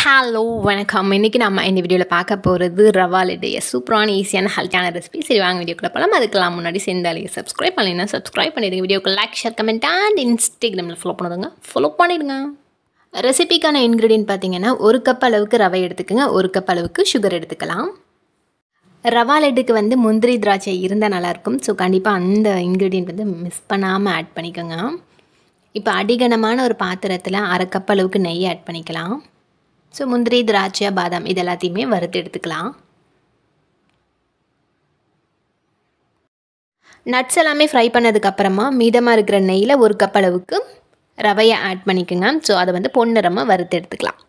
hello வணக்கம் இன்றைக்கி நம்ம இந்த வீடியோவில் பார்க்க போகிறது ரவா லட்டுடைய சூப்பரான ஈஸியான ஹெல்த்தியான ரெசிபி சரி வாங்க வீடியோக்குள்ள போகலாம் அதுக்கெல்லாம் முன்னாடி சேர்ந்தாலே சப்ஸ்கிரைப் பண்ணிடுங்க சப்ஸ்கிரைப் பண்ணிடுங்க வீடியோக்கு லைக் ஷேர் கமெண்ட் அண்ட் இன்ஸ்டாகிராமில் ஃபாலோ பண்ணுதுங்க ஃபாலோ பண்ணிடுங்க ரெசிபிக்கான இன்க்ரீடியன்ட் பார்த்தீங்கன்னா ஒரு கப் அளவுக்கு ரவை எடுத்துக்கோங்க ஒரு கப் அளவுக்கு சுகர் எடுத்துக்கலாம் ரவா லட்டுக்கு வந்து முந்திரி திராட்சை இருந்தால் நல்லாயிருக்கும் ஸோ கண்டிப்பாக அந்த இன்க்ரீடியன்ட் வந்து மிஸ் பண்ணாமல் ஆட் பண்ணிக்கோங்க இப்போ அடிகனமான ஒரு பாத்திரத்தில் அரை கப் அளவுக்கு நெய் ஆட் பண்ணிக்கலாம் ஸோ முந்திரி திராட்சை பாதாம் இது எல்லாத்தையுமே வறுத்து எடுத்துக்கலாம் நட்ஸ் எல்லாமே ஃப்ரை பண்ணதுக்கப்புறமா மீதமாக இருக்கிற நெய்யில் ஒரு கப் அளவுக்கு ரவையை ஆட் பண்ணிக்கோங்க ஸோ அதை வந்து பொன்னிறமாக வறுத்து எடுத்துக்கலாம்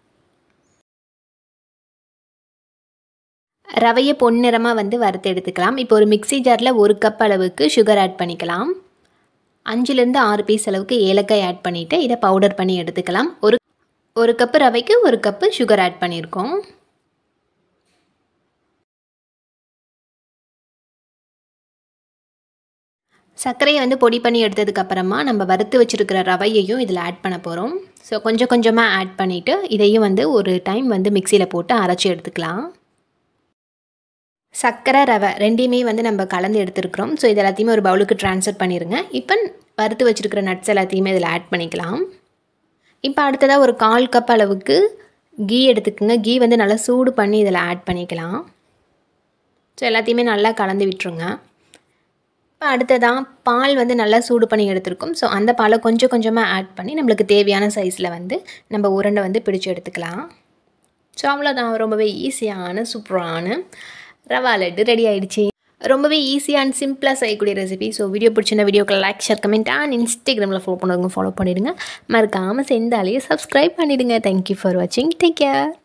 ரவையை பொன்னிறமாக வந்து வறுத்து எடுத்துக்கலாம் இப்போ ஒரு மிக்சி ஜாரில் ஒரு கப் அளவுக்கு சுகர் ஆட் பண்ணிக்கலாம் அஞ்சுலேருந்து ஆறு பீஸ் அளவுக்கு ஏலக்காய் ஆட் பண்ணிவிட்டு இதை பவுடர் பண்ணி எடுத்துக்கலாம் ஒரு ஒரு கப்பு ரவைக்கு ஒரு கப்பு சுகர் ஆட் பண்ணியிருக்கோம் சர்க்கரையை வந்து பொடி பண்ணி எடுத்ததுக்கப்புறமா நம்ம வறுத்து வச்சுருக்கிற ரவையையும் இதில் ஆட் பண்ண போகிறோம் ஸோ கொஞ்சம் கொஞ்சமாக ஆட் பண்ணிவிட்டு இதையும் வந்து ஒரு டைம் வந்து மிக்சியில் போட்டு அரைச்சி எடுத்துக்கலாம் சர்க்கரை ரவை ரெண்டையுமே வந்து நம்ம கலந்து எடுத்துருக்குறோம் ஸோ இது எல்லாத்தையுமே ஒரு பவுலுக்கு ட்ரான்ஸ்ஃபர் பண்ணிடுங்க இப்போ வறுத்து வச்சுருக்கிற நட்ஸ் எல்லாத்தையுமே இதில் ஆட் பண்ணிக்கலாம் இப்போ அடுத்ததாக ஒரு கால் கப் அளவுக்கு கீ எடுத்துக்கோங்க கீ வந்து நல்லா சூடு பண்ணி இதில் ஆட் பண்ணிக்கலாம் ஸோ எல்லாத்தையுமே நல்லா கலந்து விட்டுருங்க இப்போ அடுத்ததாக பால் வந்து நல்லா சூடு பண்ணி எடுத்திருக்கோம் ஸோ அந்த பாலை கொஞ்சம் கொஞ்சமாக ஆட் பண்ணி நம்மளுக்கு தேவையான சைஸில் வந்து நம்ம உருண்டை வந்து பிடிச்சி எடுத்துக்கலாம் ஸோ அவ்வளோதான் ரொம்பவே ஈஸியான சூப்பரான ரவா லட்டு ரெடி ஆகிடுச்சி ரொம்பவே ஈஸியாக அண்ட் சிம்பிளாக செய்யக்கூடிய ரெசிபி ஸோ வீடியோ பிடிச்சிருந்த வீடியோக்கு லைக் ஷேர் கமெண்ட் அண்ட் இன்ஸ்டாகிராமில் ஃபாலோ பண்ணுறவங்க ஃபாலோ பண்ணிவிடுங்க மறக்காமல் செஞ்சாலே சப்ஸ்கிரைப் பண்ணிவிடுங்க தேங்க்யூ ஃபார் வாட்சிங் டேக் கேர்